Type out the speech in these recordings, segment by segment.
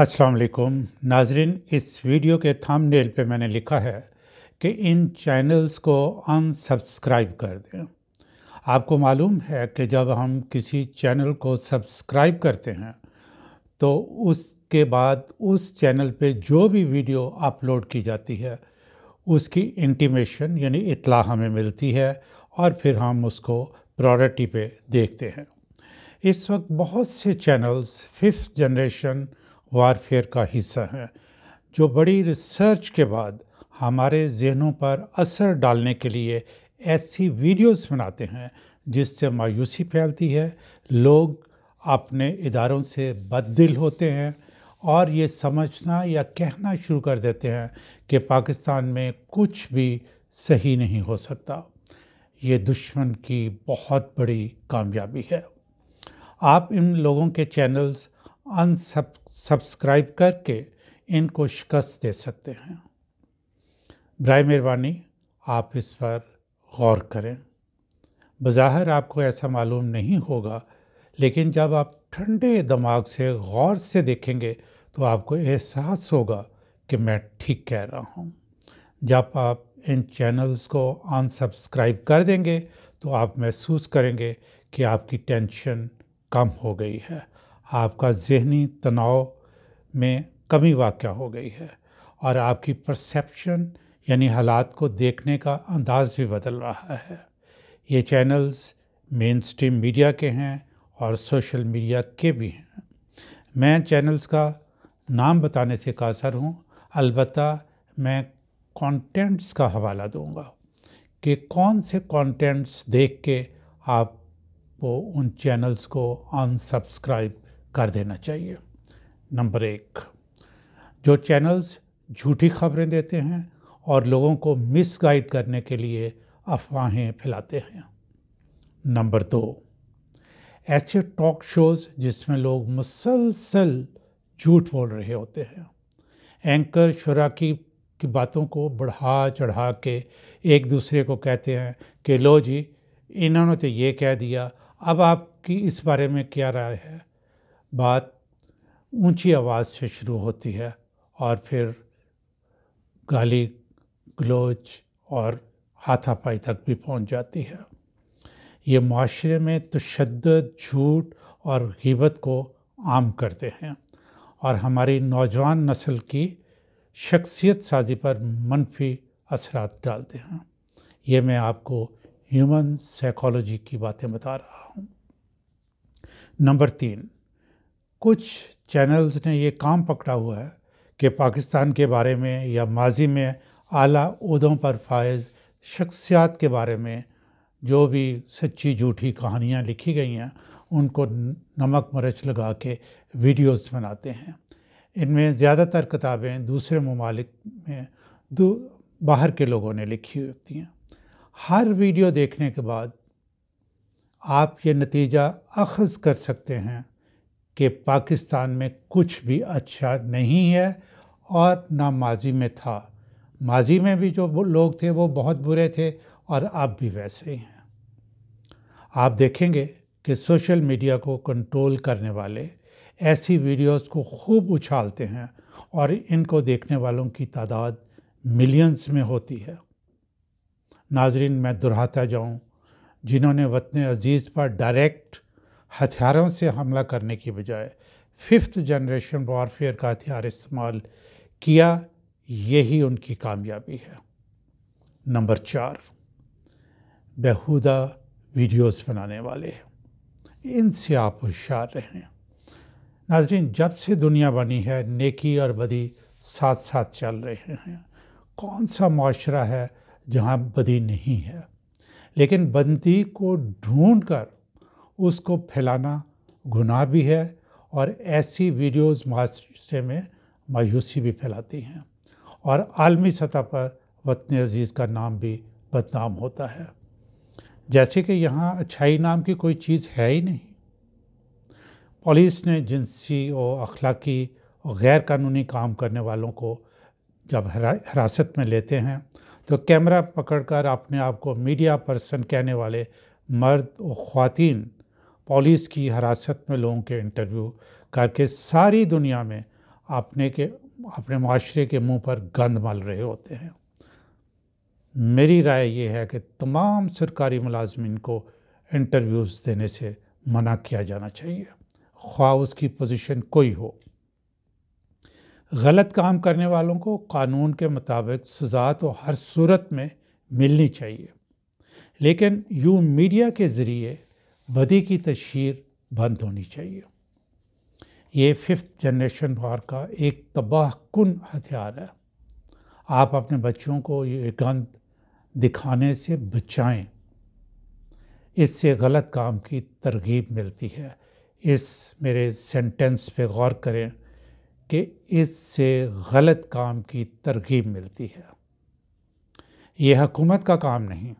अस्सलाम वालेकुम नाजरीन इस वीडियो के थामनेल पे मैंने लिखा है कि इन चैनल्स को अनसब्सक्राइब कर दें आपको मालूम है कि जब हम किसी चैनल को सब्सक्राइब करते हैं तो उसके बाद उस चैनल पे जो भी वीडियो अपलोड की जाती है उसकी इंटीमेशन यानी इतला हमें मिलती है और फिर हम उसको प्रायोरिटी पे देखते हैं इस वक्त बहुत से चैनल्स फिफ्थ जनरेशन वारफेयर का हिस्सा हैं जो बड़ी रिसर्च के बाद हमारे जहनों पर असर डालने के लिए ऐसी वीडियोस बनाते हैं जिससे मायूसी फैलती है लोग अपने इदारों से बददिल होते हैं और ये समझना या कहना शुरू कर देते हैं कि पाकिस्तान में कुछ भी सही नहीं हो सकता ये दुश्मन की बहुत बड़ी कामयाबी है आप इन लोगों के चैनल्स अनसब्सक्राइब सब्सक्राइब करके इनको शिकस्त दे सकते हैं बर मेहरबानी आप इस पर गौर करें बज़ाहिर आपको ऐसा मालूम नहीं होगा लेकिन जब आप ठंडे दिमाग से गौर से देखेंगे तो आपको एहसास होगा कि मैं ठीक कह रहा हूँ जब आप इन चैनल्स को अनसब्सक्राइब कर देंगे तो आप महसूस करेंगे कि आपकी टेंशन कम हो गई है आपका जहनी तनाव में कमी वाक़ हो गई है और आपकी परसेप्शन यानी हालात को देखने का अंदाज़ भी बदल रहा है ये चैनल्स मेन स्ट्रीम मीडिया के हैं और सोशल मीडिया के भी हैं मैं चैनल्स का नाम बताने से कासर हूँ अलबत् मैं कंटेंट्स का हवाला दूँगा कि कौन से कंटेंट्स देख के आप वो उन चैनल्स को अनसब्सक्राइब कर देना चाहिए नंबर एक जो चैनल्स झूठी खबरें देते हैं और लोगों को मिसगाइड करने के लिए अफवाहें फैलाते हैं नंबर दो ऐसे टॉक शोज़ जिसमें लोग मुसलसल झूठ बोल रहे होते हैं एंकर शुरा की की बातों को बढ़ा चढ़ा के एक दूसरे को कहते हैं कि लो जी इन्होंने तो ये कह दिया अब आपकी इस बारे में क्या राय है बात ऊंची आवाज़ से शुरू होती है और फिर गाली गलोच और हाथापाई तक भी पहुंच जाती है ये माशरे में तशद झूठ और गीबत को आम करते हैं और हमारी नौजवान नस्ल की शख्सियत साजी पर मनफी असरात डालते हैं ये मैं आपको ह्यूमन साइकोलॉजी की बातें बता रहा हूँ नंबर तीन कुछ चैनल्स ने ये काम पकड़ा हुआ है कि पाकिस्तान के बारे में या माजी में आला उदों पर फायज शख्सियात के बारे में जो भी सच्ची झूठी कहानियाँ लिखी गई हैं उनको नमक मरच लगा के वीडियोस बनाते हैं इनमें ज़्यादातर किताबें दूसरे ममालिक में दू बाहर के लोगों ने लिखी होती हैं हर वीडियो देखने के बाद आप ये नतीजा अखज़ कर सकते हैं कि पाकिस्तान में कुछ भी अच्छा नहीं है और ना माजी में था माजी में भी जो लोग थे वो बहुत बुरे थे और अब भी वैसे ही हैं आप देखेंगे कि सोशल मीडिया को कंट्रोल करने वाले ऐसी वीडियोस को खूब उछालते हैं और इनको देखने वालों की तादाद मिलियंस में होती है नाजरीन मैं दुराता जाऊं जिन्होंने वतन अजीज़ पर डायरेक्ट हथियारों से हमला करने की बजाय फिफ्थ जनरेशन वॉरफेयर का हथियार इस्तेमाल किया यही उनकी कामयाबी है नंबर चार बेहुदा वीडियोस बनाने वाले इनसे आप होशियार रहें नाजरीन जब से दुनिया बनी है नेकी और बदी साथ साथ चल रहे हैं कौन सा माशरा है जहाँ बदी नहीं है लेकिन बंदी को ढूंढकर कर उसको फैलाना गुनाह भी है और ऐसी वीडियोस माशरे में मायूसी भी फैलाती हैं और आलमी सतह पर वतन अजीज़ का नाम भी बदनाम होता है जैसे कि यहाँ अच्छाई नाम की कोई चीज़ है ही नहीं पुलिस ने जिनसी और अखलाकी और गैर कानूनी काम करने वालों को जब हिरासत में लेते हैं तो कैमरा पकड़कर अपने आप को मीडिया पर्सन कहने वाले मर्द और ख़वान पुलिस की हरासत में लोगों के इंटरव्यू करके सारी दुनिया में अपने के अपने माशरे के मुंह पर गंद मल रहे होते हैं मेरी राय ये है कि तमाम सरकारी मुलाजमन को इंटरव्यूज़ देने से मना किया जाना चाहिए ख्वाह उसकी पोजीशन कोई हो गलत काम करने वालों को कानून के मुताबिक सजा तो हर सूरत में मिलनी चाहिए लेकिन यूँ मीडिया के ज़रिए बदी की तशहर बंद होनी चाहिए ये फिफ्थ जनरेशन वार का एक तबाह कन हथियार है आप अपने बच्चों को ये गंद दिखाने से बचाएं इससे गलत काम की तरगीब मिलती है इस मेरे सेंटेंस पे गौर करें कि इससे गलत काम की तरगीब मिलती है ये हकूमत का काम नहीं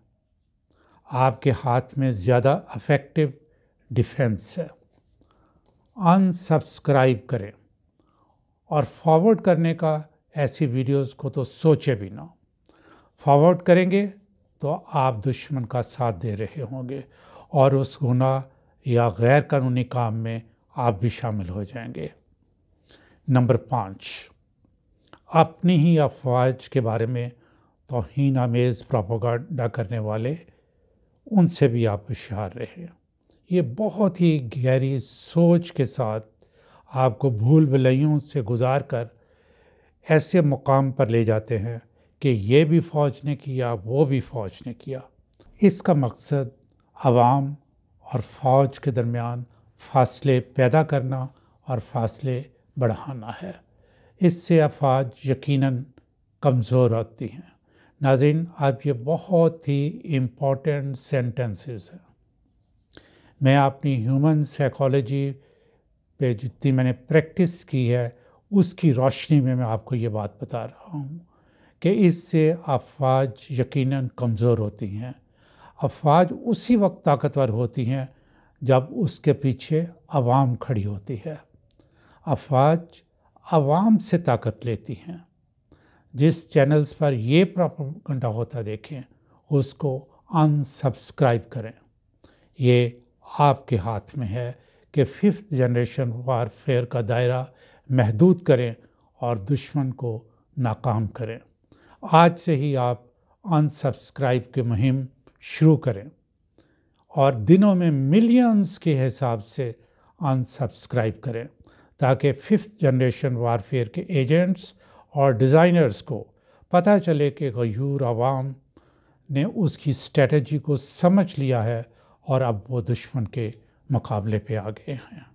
आपके हाथ में ज़्यादा अफेक्टिव डिफेंस है अनसब्सक्राइब करें और फॉरवर्ड करने का ऐसी वीडियोस को तो सोचे भी ना फॉरवर्ड करेंगे तो आप दुश्मन का साथ दे रहे होंगे और उस गुना या गैर कानूनी काम में आप भी शामिल हो जाएंगे नंबर पाँच अपनी ही अफवाज के बारे में तोहन आमेज़ प्रोपोगाडा करने वाले उनसे भी आप होशियार रहे ये बहुत ही गहरी सोच के साथ आपको भूल भुलैयों से गुजार कर ऐसे मुकाम पर ले जाते हैं कि ये भी फ़ौज ने किया वो भी फ़ौज ने किया इसका मकसद आवाम और फ़ौज के दरमियान फासले पैदा करना और फासले बढ़ाना है इससे अफवाज यकीनन कमज़ोर होती हैं नाजिन आप ये बहुत ही इम्पॉर्टेंट सेंटेंसेस हैं मैं अपनी ह्यूमन साइकोलॉजी पे जितनी मैंने प्रैक्टिस की है उसकी रोशनी में मैं आपको ये बात बता रहा हूँ कि इससे अफवाज यकीनन कमज़ोर होती हैं अफवाज उसी वक्त ताकतवर होती हैं जब उसके पीछे आवाम खड़ी होती है अफवाज आवाम से ताकत लेती हैं जिस चैनल्स पर ये घंटा होता देखें उसको अनसब्सक्राइब करें ये आपके हाथ में है कि फिफ्थ जनरेशन वारफेयर का दायरा महदूद करें और दुश्मन को नाकाम करें आज से ही आप अनसब्सक्राइब की मुहिम शुरू करें और दिनों में मिलियंस के हिसाब से अनसब्सक्राइब करें ताकि फिफ्थ जनरेशन वारफेयर के एजेंट्स और डिज़ाइनर्स को पता चले कि गयूर आवाम ने उसकी स्ट्रेटजी को समझ लिया है और अब वो दुश्मन के मुकाबले पे आ गए हैं